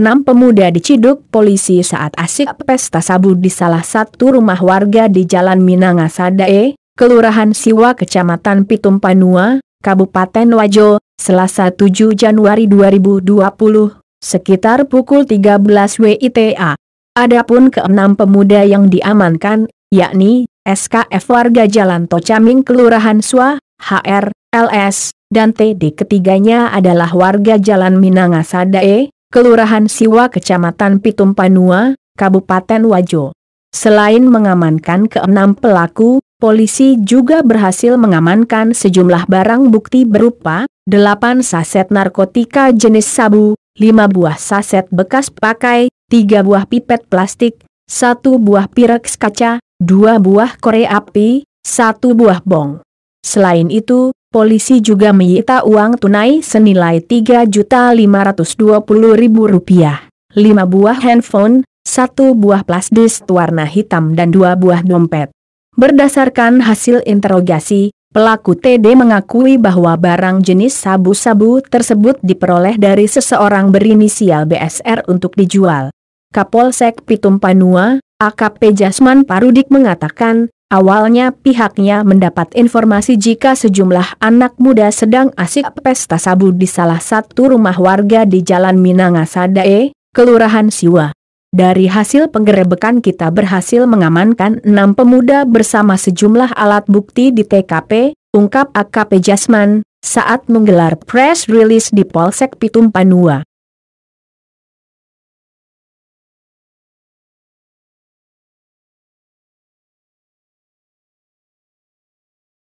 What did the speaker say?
Enam pemuda diciduk polisi saat asik pesta sabu di salah satu rumah warga di Jalan Minangasadae, Kelurahan Siwa Kecamatan Pitumpanua, Kabupaten Wajo, Selasa 7 Januari 2020, sekitar pukul 13 WITA. Adapun keenam pemuda yang diamankan, yakni SKF warga Jalan Tocaming Kelurahan Siwa, HR, LS, dan TD ketiganya adalah warga Jalan Minangasadae, Kelurahan Siwa Kecamatan Pitumpanua, Kabupaten Wajo. Selain mengamankan keenam pelaku, polisi juga berhasil mengamankan sejumlah barang bukti berupa 8 saset narkotika jenis sabu, 5 buah saset bekas pakai, 3 buah pipet plastik, 1 buah pireks kaca, 2 buah kore api, 1 buah bong. Selain itu, Polisi juga menyita uang tunai senilai Rp3.520.000, 5 buah handphone, satu buah plastik warna hitam dan dua buah dompet. Berdasarkan hasil interogasi, pelaku TD mengakui bahwa barang jenis sabu-sabu tersebut diperoleh dari seseorang berinisial BSR untuk dijual. Kapolsek Pitumpanua, AKP Jasman Parudik mengatakan, Awalnya pihaknya mendapat informasi jika sejumlah anak muda sedang asik pesta sabu di salah satu rumah warga di Jalan Minangasadae, Kelurahan Siwa. Dari hasil penggerebekan kita berhasil mengamankan enam pemuda bersama sejumlah alat bukti di TKP, ungkap AKP Jasman, saat menggelar press release di Polsek Pitumpanua.